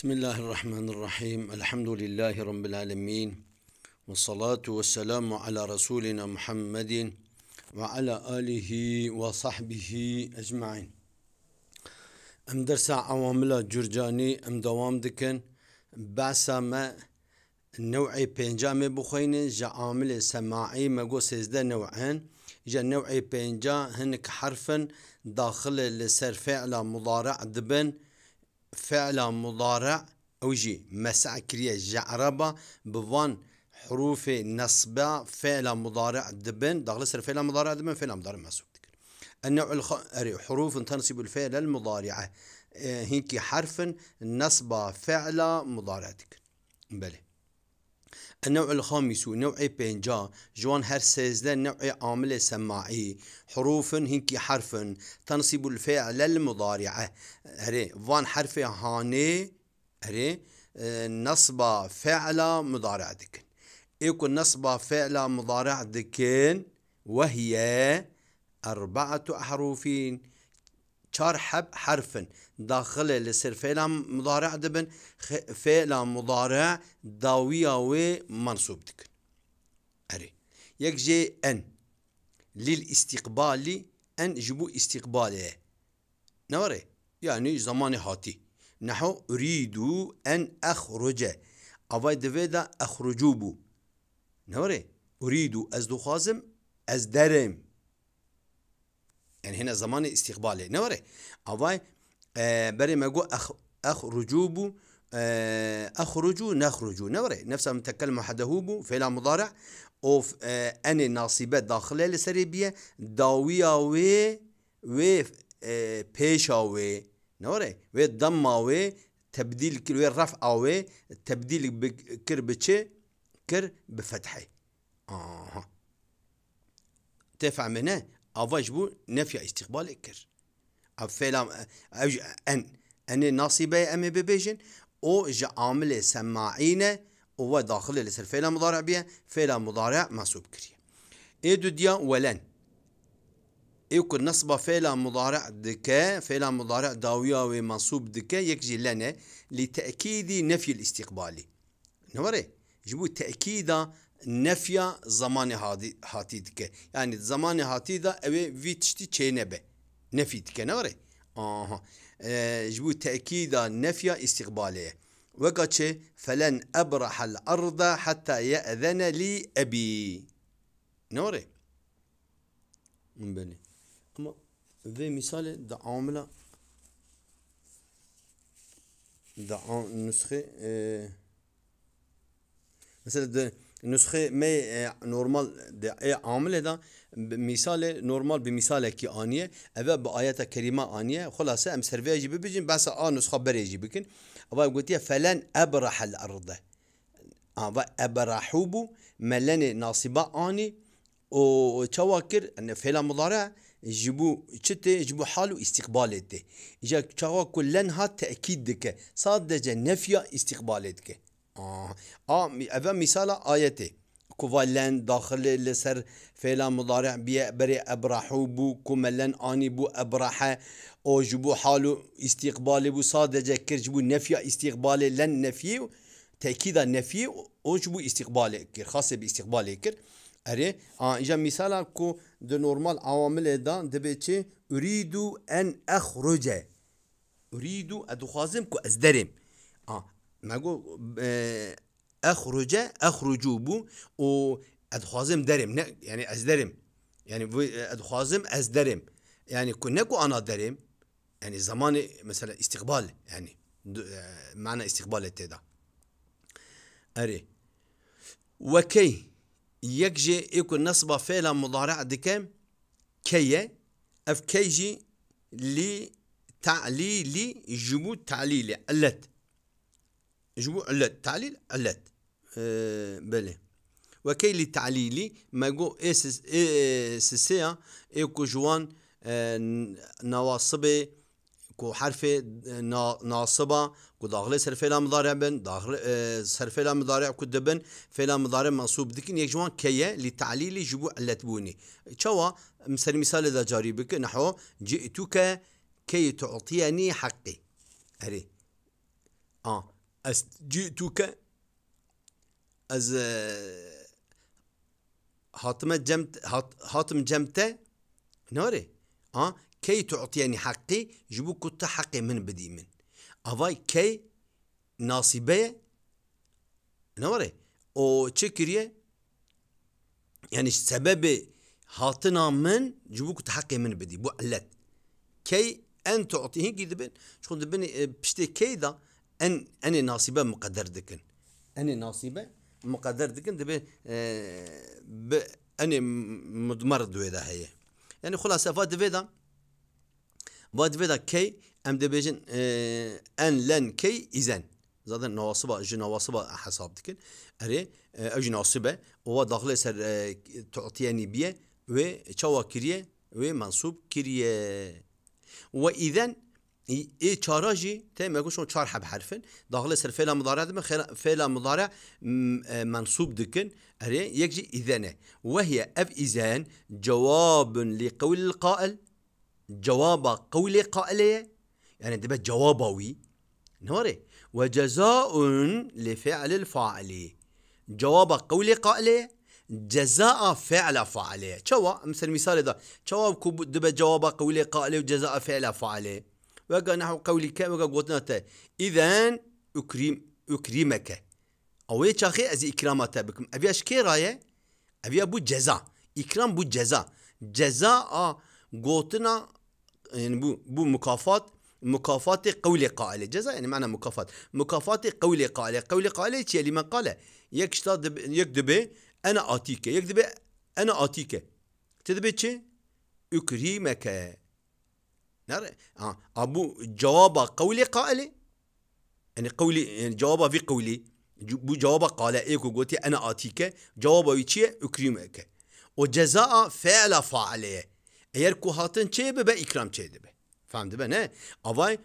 بسم الله الرحمن الرحيم الحمد لله رب العالمين والصلاة والسلام على رسولنا محمد وعلى آله وصحبه أجمعين أم درس عوامل جرجاني أم دوام دكن بعث ما نوعي بينجامي بخين جا عامل سماعي مقو سيزده نوعين جا نوعي بينجا هنك حرفا داخل لسر فعل مضارع دبن فعل مضارع اوجي مسع كريه جعربة بوان حروف نصب فعل مضارع دبن داخل سر فعل مضارع دبن فعل مضارع محسوب النوع الخ... حروف تنصب الفعل المضارعة آه، هيك حرف نصب فعل مضارع بله النوع الخامس نوع بينجا جوان هر سيزلة نوع عامل سماعي حروف هنكي حرف تنصب الفعل المضارعة هري فان حرف هاني هري آه، نصب فعل مضارع دكن ايكو نصب فعل مضارع دكن وهي أربعة أحرف چار حب حرفن داخل لسر فعلا مضارع دبن فعلا مضارع داوية و منصوب دكن أري يك جي أن للاستقبال أن جبو استقباله نوري يعني زمان هاتي نحو أريد أن أخرج أفاي دفيدا أخرجوبو نوري أريد أز دخازم أز درم يعني هنا زمان نوري نوره آه، بري ما مگو اخ اخرجوا آه، بو اخرجوا نخرجوا نوري نفسها متكلم حده بو فعل مضارع اوف آه، ان ناصبه داخله لسريبية داويا و و پیشاوی نوري و دماوی تبديل كل و رفع وي تبديل بكر بتشي كر بفتحه آه تفهم هنا اواج بو نفيا استقبال كر اب فيلام ان ان ناصبه ام بيجن او جا عامل سماعين هو داخل لسر فعل مضارع بيه فعل مضارع منصوب اي دو ديا ولن يكون نصب فعل مضارع دكا فعل مضارع داوية ومنصوب دكا يكجي لنا لتأكيد نفي الاستقبالي نوري جبو تأكيد نفيا زماني هادي هاتي دك يعني زماني هاتي دا اوي في تشتي چينه نفي دك نوري آه جبو تأكيدا نفيا استقبالية وقاچه فلن أبرح الأرض حتى يأذن لي أبي نوري مبالي اما في مثال دا عاملة دا نسخة اه، مثلا ده نسخه می نورمال عامل دا مثال نورمال به مثال کی آنیه او به آیت کریمه آنیه خلاصه ام سرویجی ببیجین بس آ نسخه بریجی بکن و گوتیه فلن ابرح الارض و ابرحوبو ملن ناصبه آنی و چواکر فعل مضارع جبو چته جبو حالو استقبال ده جا چوا کلن ها تأکید دکه صادقه نفیا استقبال دکه اوه مثال آیته كوفا لن داخل لسر فعل مضارع بي بري ابرحو بو كملن اني بو ابرحه او جبو حالو استقبال بو صادج كرج بو نفي استقبال لن نفي تاكيد نفي او جبو استقبال كر خاص باستقبال كر اري اجا مثال كو دو نورمال عوامل دا دبيتي اريد ان اخرج اريد ادخازم كو ازدرم مگو اخرج اخرجو بو و ادخوازم درم نه یعنی از درم یعنی ادخوازم از درم يعني نکو انا درم يعني زمان مثلا استقبال يعني معنى استقبال التدا اري وكي يكجي يكون نصب فعل مضارع دكام كي اف كيجي لي تعليلي جمود تعليلي علت جبو علت تعليل علت أه بلي وكي لي تعليلي ماجو اس اس اس سي ايكو جوان آه، نواصبي كو حرف ناصبه كو داخل صرف لام مضارع بن داخل صرف آه، لام مضارع كو دبن فعل مضارع منصوب دكن جوان كي لتعليل جبو علت بوني تشوا مثل مثال اذا جاري بك نحو جئتك كي تعطيني حقي اري اه جئتك از حاتم جمت حاتم جمت نوري اه كي تعطيني حقي جبو كنت حقي من بدي من افاي كي ناصبه نوري او تشكريه يعني سبب حاطنا من جبو كنت حقي من بدي بو علت كي ان تعطيه جدبن شكون دبن بشتي كي ده ان اني ناصبه مقدر دكن اني ناصبه مقدر دكن دبي آه ب اني مدمر دوي ذا هي يعني خلاص فاد فيدا فاد فيدا كي ام دبيجن آه ان لن كي اذن زاد نواصبه جو نواصبه حساب دكن اري آه اجي ناصبه هو داخل سر آه تعطيني بيه و تشوا كريه و منصوب كريه واذا اي چارا جي تي مگو شون چار حب حرفن داخل سر فعل مضارع دم فعل مضارع منصوب دكن اري يجي اذنه وهي اف اذان جواب لقول القائل جواب قول قائله يعني دبا جوابوي نوري وجزاء لفعل الفاعل جواب قول قائله جزاء فعل فاعله شوا مثل مثال ده شوا دبا جواب قول قائله وجزاء فعل فاعله وقا نحو قولك وقا قوتناتا إذا أكرم أكرمك أو يتشاخي أزي إكرامات بكم أبي أشكي راية أبي أبو جزاء إكرام بو جزاء جزاء آه، قوتنا يعني بو, بو مكافات مكافات قولي قائل جزاء يعني معنى مكافات مكافات قولي قائل قولي قائل شيء لما قال يكشتا دب يكدب أنا آتيك يكدب أنا آتيك تدبي تشي أكرمك نعم أبو جواب قولي قائلي يعني قولي يعني جواب في قولي بو جواب قال إيكو قوتي أنا آتيك جواب ويتشي أكرمك وجزاء فعل فاعله eğer ku çeybe be ikram çeye be. de be ne? Avay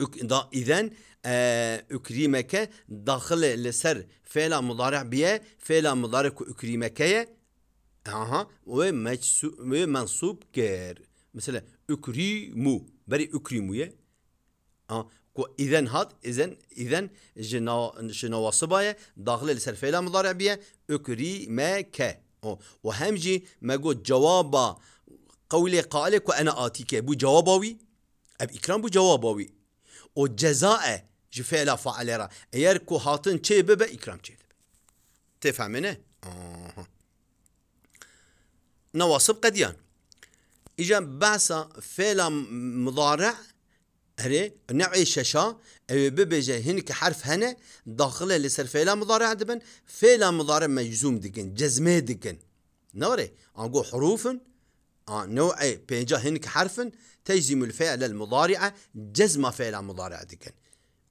da izen ükrimeke dahile leser fela mudari biye fela mudari ku ükrimekeye aha ve meçsu, ve mensub ger. Mesela اكريمو بري اكريمو يا أه. كو اذا هاد اذا اذا جنا شنو صبايا داخل السرفيلا مضارع بيا اكريما ك أه. وهمجي ما قلت جوابا قولي قالك وانا اتيك بو جواباوي اب اكرام بو جواباوي وجزاء جفعل فعل را اير كو هاتن چه ببا اكرام چه تفهمنا آه. نواصب قديان اجا باسا فعل مضارع هري نوعي ششا او ببجا هنك حرف هنا اللي صار فعل مضارع دبن فعل مضارع مجزوم دكن جزمه دكن نوري انقو حروف آه، نوعي بينجا هنك حرف تجزم الفعل المضارع جزمه فعل مضارع دكن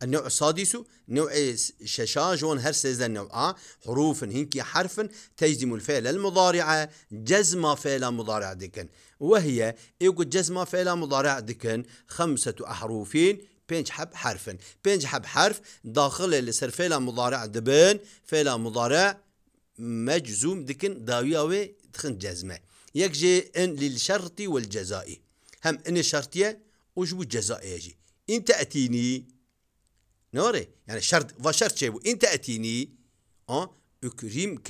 النوع السادس نوع ششاجون هرسز النوع حروف هنكي حرف تجزم الفعل المضارع جزم فعل مضارع دكن وهي يقول جزم فعل مضارع دكن خمسة أحرفين بينج حب حرف بينج حب حرف داخل اللي صار فعل مضارع دبن فعل مضارع مجزوم دكن وي دخن جزمة يكجي ان للشرط والجزائي هم ان الشرطية وجو الجزائي يجي ان تأتيني Ne نوره يعني شرط وشرط شيء انت اتيني اه اكرمك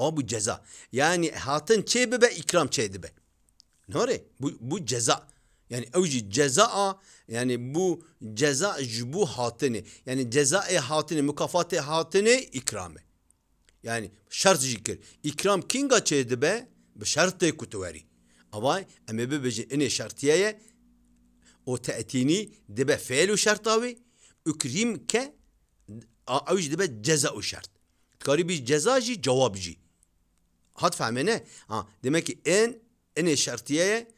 اه bu ceza yani hatın be ikram Ne nore bu bu ceza yani evci ceza a yani bu ceza bu hatını yani ceza e hatını mükafatı e hatını ikramı e. yani şart zikir ikram kinga çebibe be şartı kutuveri ama eme bebeci ene şartiyeye o te'tini debe fe'lu şartavi Ükrimke اجدب ceza şart. Tkari bir ceza jî cevab jî. Hat fehmene? Ha, demek ki en en şartiye,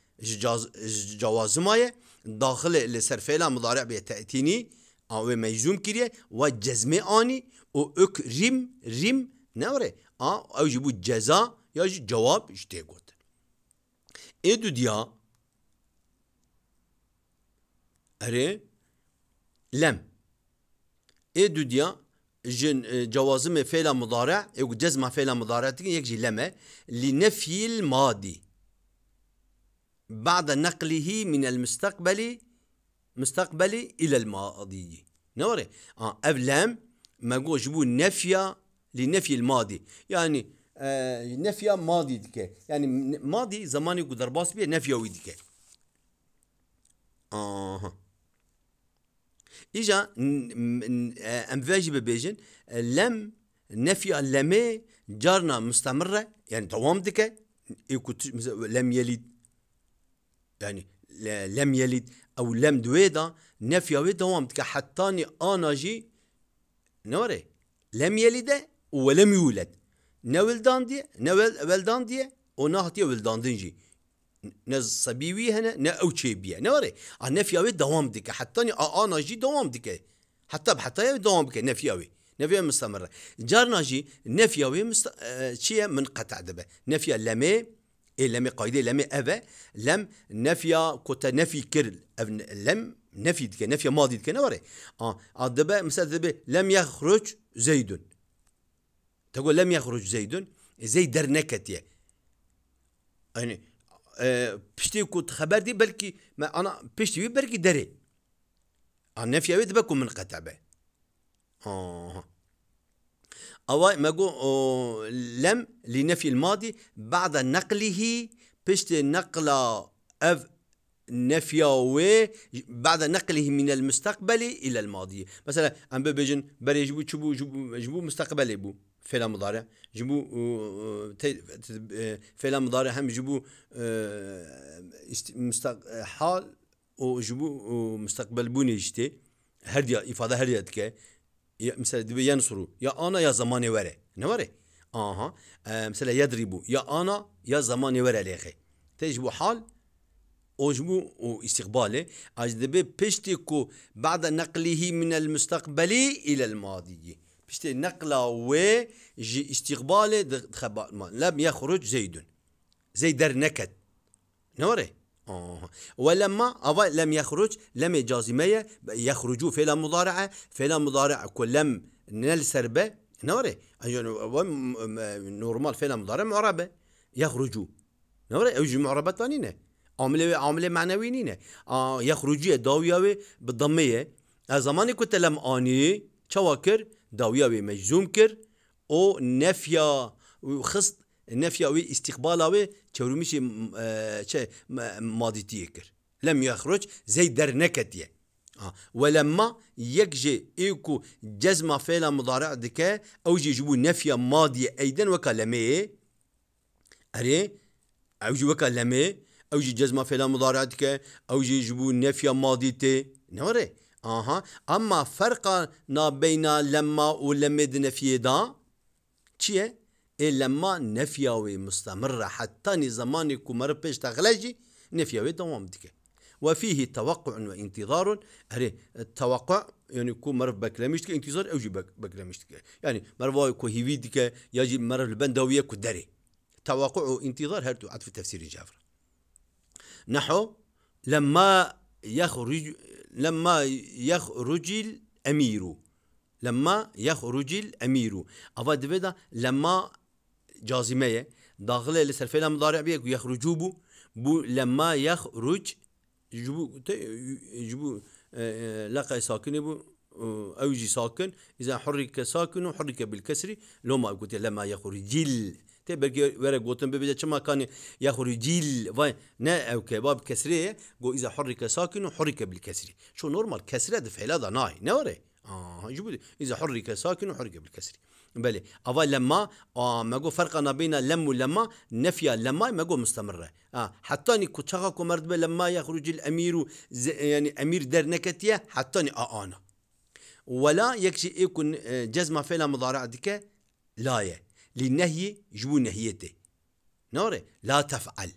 cevazımaye dahil e li ser feyla mudari' bi te'tini ve meczum kiriye ve cezme ani o ök rim rim ne var? Ha, e? avji bu ceza ya cevap işte got. Edu diya Ere lem ايدوديا جن جوازم فعل مضارع وجزم فعل مضارع يكجي لما لنفي الماضي بعد نقله من المستقبل مستقبل إلى الماضي نوري آه أفلام ما جبو نفي لنفي الماضي يعني آه نفي ماضي ديك يعني ماضي زماني قدر باس بيه نفي ويدك آه اجا آه، امفاجي ببيجن لم نفي لمي جارنا مستمرة يعني دوام دكا لم يلد يعني لم يلد او لم دويدا نفي دوام دكا حتى انا جي نوري لم يلد ولم يولد نولدان دي نولدان دي ونهتي ولدان دي نە سەبیوی هەنە نە نوري چێ بیە نەوەڕێ ئە نەفیاوێت دەوام دیکە حتەنی ئاناژی دەوام دیکە حتى حتاە دەوام بکە نەفیاوی نەوێ مستمره جار ناژی مست... آه من قەتع دبا نەفیا لامي اي لامي قايده لامي افا لم نەفیا كوتا نفي كر لم نفي ديك نەفیا ماضي ديك نوري اه دبا مثلا دبا لم يخرج زيد تقول لم يخرج زيد زيد دەرنەکەتیە يعني بشتي كنت دی بلكي ما انا بشتي بلكي دري ان في عيد بكون من قتابه اه او ما جو لم لنفي الماضي بعد نقله پشت نقل اف نفياوي بعد نقله من المستقبل الى الماضي مثلا ام بيجن بري جبو جبو جبو مستقبلي بو felamları cibu e, e, e, felamları hem cibu hal o cibu müstakbel bu ne işte her diye ifade her diye ki ya mesela dibe yansuru ya ana ya zamanı vere ne vere aha mesela yadribu ya ana ya zamanı vere lehi tecbu hal o أجمو واستقباله أجدبي بيشتكو بعد نقله من müstakbeli إلى الماضي بشتي نقلة و جي استقبال دخبا لم يخرج زيد زيد در نكد نوري آه. ولما أبا لم يخرج لم جازمية يخرجوا فعل مضارعة فعل مضارع كلم نل سربة نوري أيوة، نورمال فعل مضارع معربة يخرجوا نوري أوجي معربة ثانية عاملة عاملة معنوية آه يخرجوا داوية بالضمية زماني كنت لم آني شواكر داویاوی مجزوم کرد او نفیا و خست نفیا وی استقبال وی چورومیش چه مادیتی کرد لم يخرج زي درنكتيه آه. ولما يكجي ايكو جزم فعل مضارع دكا او يجيبو نفي ماضي ايضا وكلمه اري او جي وكلمه او جي جزم فعل مضارع دكا او يجيبو نفي ماضي تي نوري اها اما فرقا بين لما ولما نفيدا چیه ای لما نفياوي مستمره حتى نزمانی که مر پیش تغلجی دوام ديك وفيه توقع وانتظار هري التوقع يعني كو مرف بكلمشتك انتظار اوجي بكلمشتك يعني واي كو هيفيدك يجي مرف البندوية كو داري توقع وانتظار هرتو عطف تفسير جافر نحو لما يخرج لما يخرج الأمير لما يخرج الأمير أفا دبدا لما جازمية داخل لسرفيلا مضارع بيك ويخرجو بو بو لما يخرج جبو جبو آه، آه، لقى ساكن بو آه، أوجي ساكن إذا حرك ساكن وحرك بالكسر لو ما قلت لما يخرج تي برجي ورا قوتن ببدا كما كان ياخذ جيل فاي نا او كباب كسريه جو اذا حرك ساكن وحرك بالكسر شو نورمال كسره دفع هذا ناي نوري اه جبد اذا حرك ساكن وحرك بالكسر بلي أفا لما آه ما جو فرق ما بين لم ولما نفيا لما ما جو مستمرة آه حتى ني كتشاقا كمرد لما يخرج الأمير يعني أمير در نكتية حتى ني آه أنا ولا يكشي يكون جزمة فعلا مضارع ديك لا يه للنهي جبو نهيته نوري لا تفعل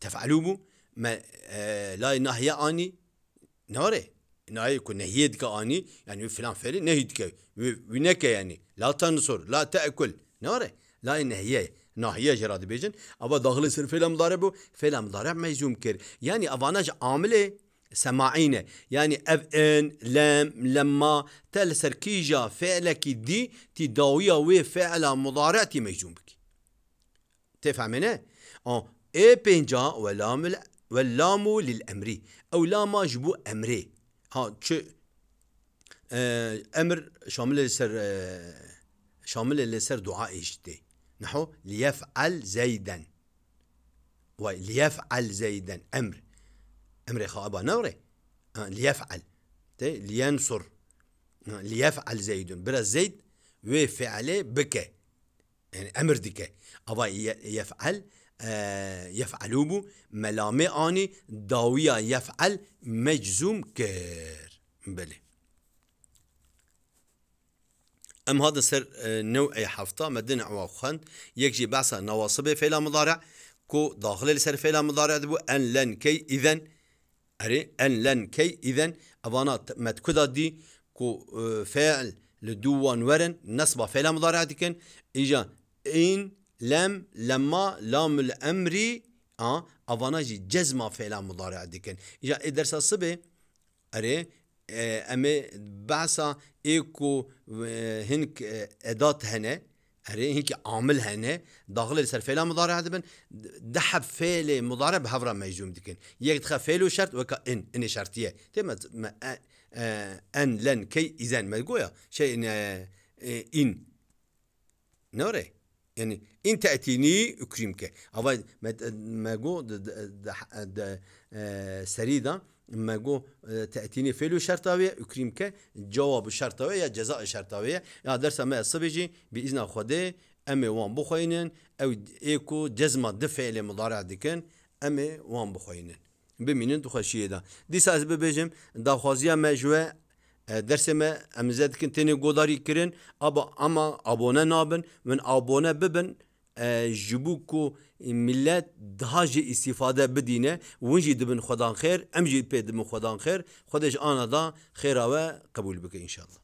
تفعلوا بو ما آه لا نهي اني نوري نهي يكون نهيتك اني يعني فلان فعل نهيتك ونك يعني لا تنصر لا تاكل نوري لا نهي نهي جراد بيجن ابا داخل سر فيلم ضارب فيلم ضارب ما يزوم كير يعني افاناج عامله سماعينه يعني اف ان لم لما تل سركيجا فعلك دي تداوية وي فعل مضارع تي بك تفهمنا؟ اه اي بينجا ولام واللام للامري او لاما جبو امري ها تش آه، امر شامل لسر آه، شامل لسر دعاء إجتي نحو ليفعل زيدا وليفعل زيدا امر أمري خابا نوري آه، ليفعل لينصر آه، ليفعل زيد بلا زيد وفعل بك يعني أمر ديك أبا يفعل يفعلو آه، يفعلوبو ملامي آني داويا يفعل مجزوم كير بلي أم هذا سر نوع حفظة مدن عواخان يكجي بعصا نواصب فعل مضارع كو داخل السر فعل مضارع دبو أن لن كي إذن أري أن لن كي إذن أفانا متكودا دي كو آه، فعل لدوان ورن نصب فعل مضارع ديكن إجا إن لم لما لام الأمر أه أفانا جي جزمة فعل مضارع ديكن إجا إدرس الصبي أري آه، أمي بعصا إيكو آه، هنك أدات هنا هري هيك عامل هنا داخل السر فعل مضارع هذا دحب فعل مضارع بهفرا مجزوم دكن يدخل فعل شرط وكا ان ان شرطيه ما ان لن كي اذا ما تقولها شيء ان ان نوري يعني ان تاتيني اكرمك ما ما د سريدا مگو تأتيني فعل شرطاوية أكريمك جواب شرطاوية يا جزاء شرطاوية يا درس ما الصبجي بإذن خده أمي وان بخوينن أو إيكو جزمة دفعل مضارع دكن أمي وان بخوينن بمینن تو خوشیه دا دیسا از ببیجم دا خوازیا مجوه درس ما امزد کن تنی گوداری کرن ابا اما ابونه نابن من ابونه ببن E, ji bo ku millet daha jî îsîfade bidîne win jî dibin xwedan xêr em jî pê dibin xwedan xêr Xwedê ji ana da xêra we qebul bike inşallah.